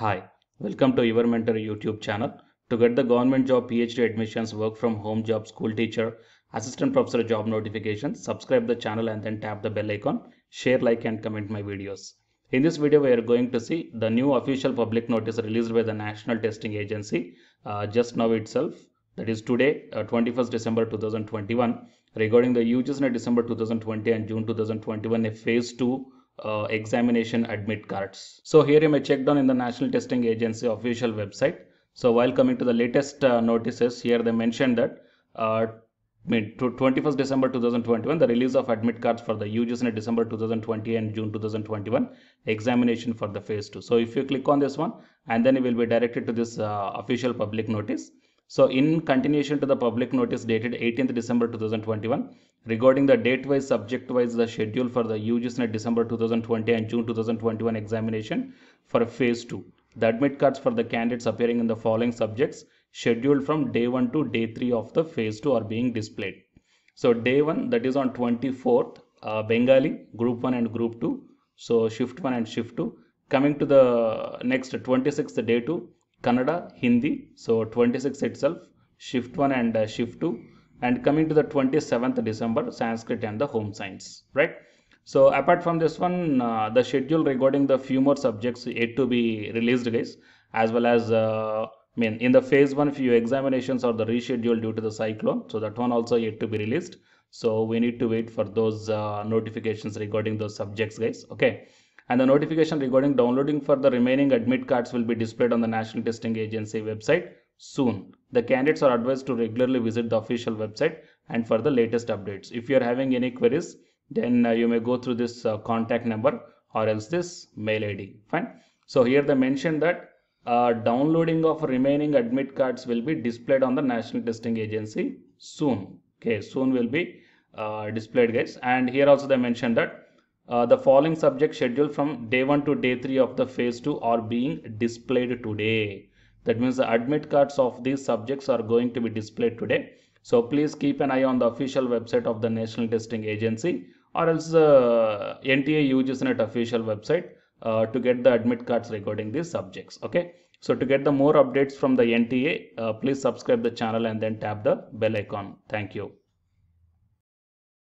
Hi, welcome to Your Mentor YouTube channel. To get the government job PhD admissions, work from home job, school teacher, assistant professor job notification, subscribe the channel and then tap the bell icon, share, like and comment my videos. In this video, we are going to see the new official public notice released by the National Testing Agency uh, just now itself. That is today, uh, 21st December 2021, regarding the UGS December 2020 and June 2021, a phase 2 uh, examination admit cards. So here you may check down in the National Testing Agency official website. So while coming to the latest uh, notices, here they mentioned that uh, I mean, to 21st December 2021, the release of admit cards for the UGC in December 2020 and June 2021 examination for the phase 2. So if you click on this one and then you will be directed to this uh, official public notice so in continuation to the public notice dated 18th December 2021 regarding the date wise subject wise the schedule for the UGSNet December 2020 and June 2021 examination for phase 2. The admit cards for the candidates appearing in the following subjects scheduled from day 1 to day 3 of the phase 2 are being displayed. So day 1 that is on 24th uh, Bengali group 1 and group 2 so shift 1 and shift 2 coming to the next 26th day 2 Kannada, Hindi. So 26 itself, Shift 1 and uh, Shift 2. And coming to the 27th December, Sanskrit and the Home Science, right? So apart from this one, uh, the schedule regarding the few more subjects yet to be released, guys, as well as uh, I mean in the phase one few examinations are the rescheduled due to the cyclone, so that one also yet to be released. So we need to wait for those uh, notifications regarding those subjects, guys. Okay and the notification regarding downloading for the remaining admit cards will be displayed on the National Testing Agency website soon. The candidates are advised to regularly visit the official website and for the latest updates. If you are having any queries, then uh, you may go through this uh, contact number or else this mail ID. Fine. So here they mentioned that uh, downloading of remaining admit cards will be displayed on the National Testing Agency soon. Okay, soon will be uh, displayed guys. And here also they mentioned that uh, the following subject schedule from day 1 to day 3 of the phase 2 are being displayed today. That means the admit cards of these subjects are going to be displayed today. So please keep an eye on the official website of the National Testing Agency or else uh, NTA UGSNet official website uh, to get the admit cards regarding these subjects. Okay. So to get the more updates from the NTA, uh, please subscribe the channel and then tap the bell icon. Thank you.